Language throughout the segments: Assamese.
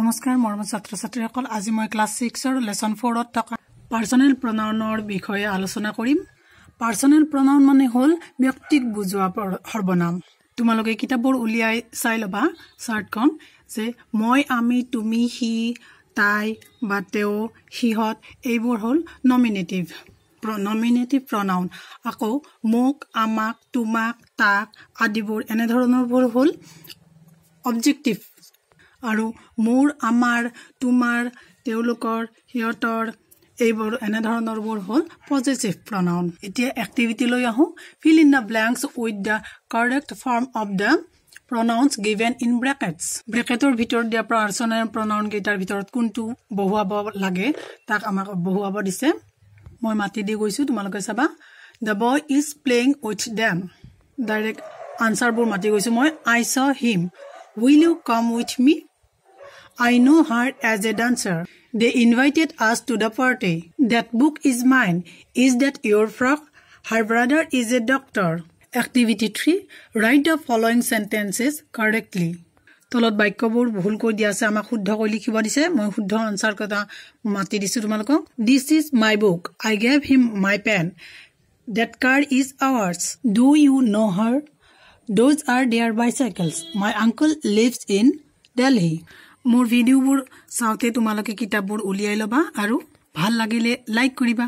নমস্কাৰ মৰম ছাত্ৰ ছাত্ৰীসকল আজি মই ক্লাছ ছিক্সৰ লেচন ফ'ৰত থকা পাৰ্চনেল প্ৰণাউনৰ বিষয়ে আলোচনা কৰিম পাৰ্চনেল প্ৰণাউন মানে হ'ল ব্যক্তিক বুজোৱা সৰ্বনাম তোমালোকে কিতাপবোৰ উলিয়াই চাই ল'বা চাৰ্টখন যে মই আমি তুমি সি তাই বা তেওঁ সিহঁত এইবোৰ হ'ল নমিনেটিভ নমিনেটিভ প্ৰণাউন আকৌ মোক আমাক তোমাক তাক আদিবোৰ এনেধৰণৰবোৰ হ'ল অবজেক্টিভ আৰু মোৰ আমাৰ তোমাৰ তেওঁলোকৰ সিহঁতৰ এইবোৰ এনেধৰণৰবোৰ হ'ল পজিটিভ প্ৰণাউন এতিয়া এক্টিভিটি লৈ আহোঁ fill in the blanks with the correct form of the pronouns given in brackets ব্ৰেকেটৰ ভিতৰত দিয়া প্ৰাৰ্চনেল প্ৰনাউনকেইটাৰ ভিতৰত কোনটো বহুৱাব লাগে তাক আমাক বহুৱাব দিছে মই মাতি দি গৈছোঁ তোমালোকে চাবা the boy is playing with them direct আনচাৰবোৰ মাতি গৈছোঁ মই I see him will you come with me I know her as a dancer. They invited us to the party. That book is mine. Is that your frock? Her brother is a doctor. Activity 3. Write the following sentences correctly. তলত বাক্যবোৰ ভুলকৈ দিয়া আছে আমাক শুদ্ধকৈ লিখিব দিছে মই শুদ্ধ আনচাৰ কথা মাতি দিছো তোমালোকক this is my book I gave him my pen that car is ours do you know' her those are their bicycles my uncle lives in Delhi মোৰ ভিডিঅ'বোৰ চাওঁতে তোমালোকে কিতাপবোৰ উলিয়াই ল'বা আৰু ভাল লাগিলে লাইক কৰিবা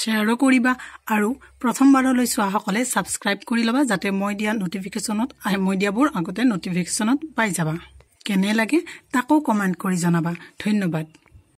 শ্বেয়াৰো কৰিবা আৰু প্ৰথমবাৰলৈ চোৱাসকলে ছাবস্ক্ৰাইব কৰি ল'বা যাতে মই দিয়া নটিফিকেশ্যনত মই দিয়াবোৰ আগতে নটিফিকেশ্যনত পাই যাবা কেনে লাগে তাকো কমেণ্ট কৰি জনাবা ধন্যবাদ